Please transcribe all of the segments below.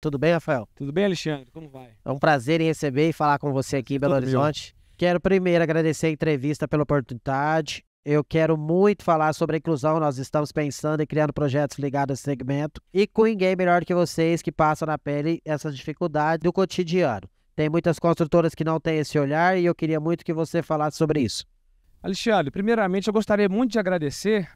Tudo bem, Rafael? Tudo bem, Alexandre? Como vai? É um prazer em receber e falar com você aqui em Belo Horizonte. Bem. Quero primeiro agradecer a entrevista pela oportunidade. Eu quero muito falar sobre a inclusão. Nós estamos pensando e criando projetos ligados a esse segmento. E com ninguém melhor que vocês que passam na pele essas dificuldades do cotidiano. Tem muitas construtoras que não têm esse olhar e eu queria muito que você falasse sobre isso. Alexandre, primeiramente eu gostaria muito de agradecer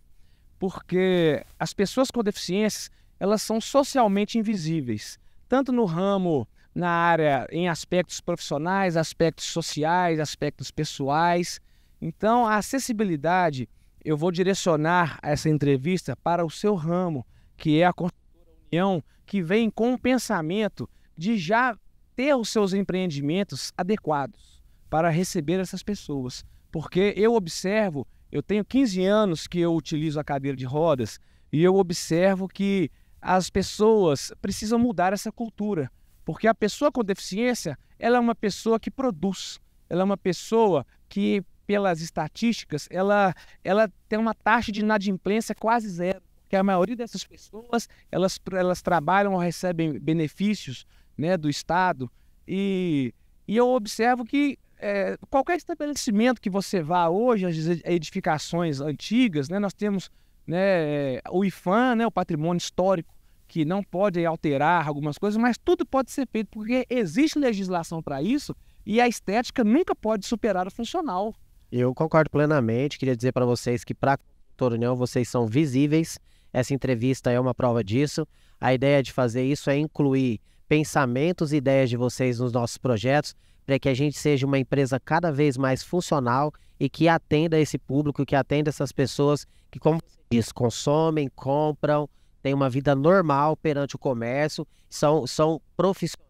porque as pessoas com deficiências, elas são socialmente invisíveis tanto no ramo, na área, em aspectos profissionais, aspectos sociais, aspectos pessoais. Então, a acessibilidade, eu vou direcionar essa entrevista para o seu ramo, que é a construtora União, que vem com o pensamento de já ter os seus empreendimentos adequados para receber essas pessoas. Porque eu observo, eu tenho 15 anos que eu utilizo a cadeira de rodas e eu observo que as pessoas precisam mudar essa cultura, porque a pessoa com deficiência, ela é uma pessoa que produz, ela é uma pessoa que pelas estatísticas, ela ela tem uma taxa de inadimplência quase zero, porque a maioria dessas pessoas, elas elas trabalham ou recebem benefícios, né, do estado e e eu observo que é, qualquer estabelecimento que você vá hoje, as edificações antigas, né, nós temos né, o IFAM, né, o patrimônio histórico, que não pode alterar algumas coisas, mas tudo pode ser feito, porque existe legislação para isso e a estética nunca pode superar o funcional. Eu concordo plenamente. Queria dizer para vocês que, para União vocês são visíveis. Essa entrevista é uma prova disso. A ideia de fazer isso é incluir pensamentos e ideias de vocês nos nossos projetos para né, que a gente seja uma empresa cada vez mais funcional e que atenda esse público, que atenda essas pessoas que, como você diz, consomem, compram, têm uma vida normal perante o comércio, são, são profissionais,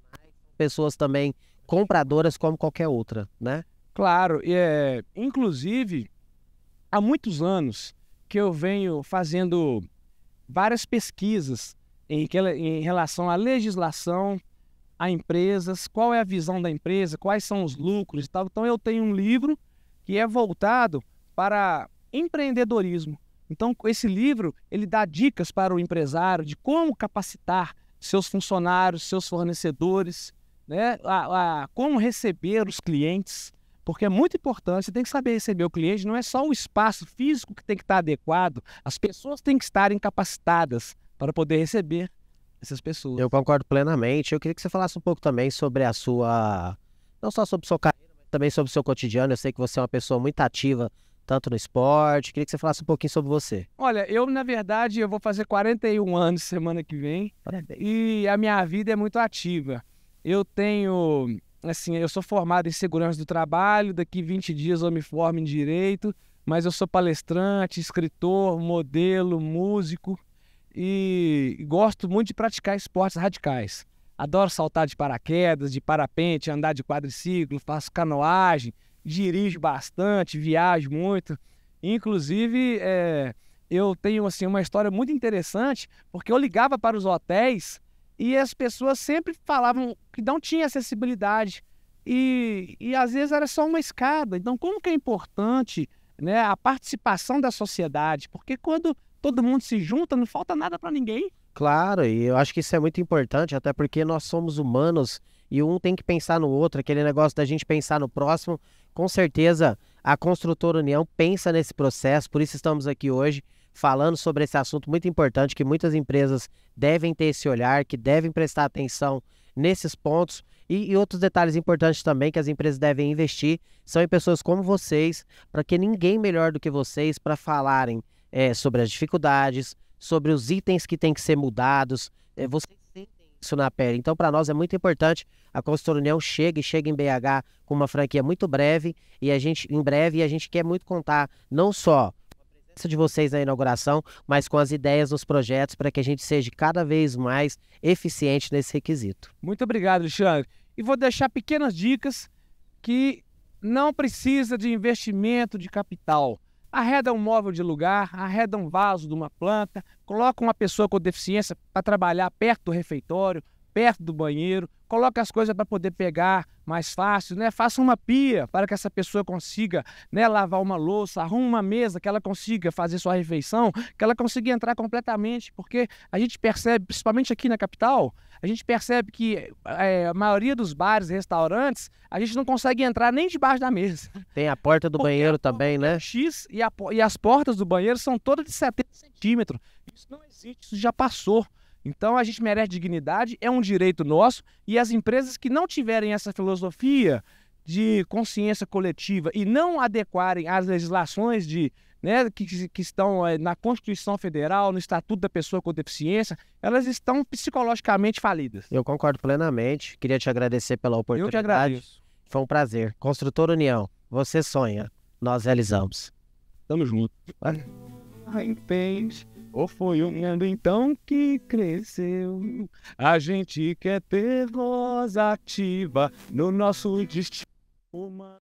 pessoas também compradoras como qualquer outra, né? Claro, e é, inclusive há muitos anos que eu venho fazendo várias pesquisas em, em relação à legislação a empresas, qual é a visão da empresa, quais são os lucros e tal. Então eu tenho um livro que é voltado para empreendedorismo. Então esse livro, ele dá dicas para o empresário de como capacitar seus funcionários, seus fornecedores, né? A, a, como receber os clientes, porque é muito importante, você tem que saber receber o cliente, não é só o espaço físico que tem que estar adequado, as pessoas têm que estarem capacitadas para poder receber essas pessoas. Eu concordo plenamente. Eu queria que você falasse um pouco também sobre a sua. Não só sobre seu carreira, mas também sobre o seu cotidiano. Eu sei que você é uma pessoa muito ativa, tanto no esporte. Eu queria que você falasse um pouquinho sobre você. Olha, eu, na verdade, eu vou fazer 41 anos semana que vem. Parabéns. E a minha vida é muito ativa. Eu tenho. Assim, eu sou formado em segurança do trabalho, daqui 20 dias eu me formo em direito, mas eu sou palestrante, escritor, modelo, músico e, gosto muito de praticar esportes radicais. Adoro saltar de paraquedas, de parapente, andar de quadriciclo, faço canoagem, dirijo bastante, viajo muito. Inclusive, é, eu tenho assim uma história muito interessante, porque eu ligava para os hotéis e as pessoas sempre falavam que não tinha acessibilidade e, e às vezes era só uma escada. Então, como que é importante né, a participação da sociedade? Porque quando todo mundo se junta, não falta nada para ninguém. Claro, e eu acho que isso é muito importante, até porque nós somos humanos e um tem que pensar no outro, aquele negócio da gente pensar no próximo. Com certeza, a Construtora União pensa nesse processo, por isso estamos aqui hoje falando sobre esse assunto muito importante que muitas empresas devem ter esse olhar, que devem prestar atenção nesses pontos e, e, outros detalhes importantes também que as empresas devem investir são em pessoas como vocês, para que ninguém melhor do que vocês para falarem é, sobre as dificuldades, sobre os itens que têm que ser mudados. É, vocês sentem isso na pele. Então, para nós é muito importante a Consultora União chegue e em BH com uma franquia muito breve e a gente, em breve, e a gente quer muito contar não só presença de vocês na inauguração, mas com as ideias dos projetos para que a gente seja cada vez mais eficiente nesse requisito. Muito obrigado, Alexandre. E vou deixar pequenas dicas que não precisa de investimento de capital. Arreda um móvel de lugar, arreda um vaso de uma planta, coloca uma pessoa com deficiência para trabalhar perto do refeitório, perto do banheiro, coloque as coisas para poder pegar mais fácil, né? Faça uma pia para que essa pessoa consiga, né, lavar uma louça, arrume uma mesa que ela consiga fazer sua refeição, que ela consiga entrar completamente, porque a gente percebe, principalmente aqui na capital, a gente percebe que é, a maioria dos bares e restaurantes, a gente não consegue entrar nem debaixo da mesa. Tem a porta do porque banheiro também, né? É X e, a, e as portas do banheiro são todas de 70 centímetros. Isso não existe, isso já passou. Então a gente merece dignidade, é um direito nosso, e as empresas que não tiverem essa filosofia de consciência coletiva e não adequarem às legislações de, né, que, que estão eh, na Constituição Federal, no Estatuto da Pessoa com Deficiência, elas estão psicologicamente falidas. Eu concordo plenamente. Queria te agradecer pela oportunidade. Eu te agradeço. Foi um prazer. Construtor União, você sonha, nós realizamos. Tamo junto. Ai, ou foi o mundo então que cresceu? A gente quer ter voz ativa no nosso destino.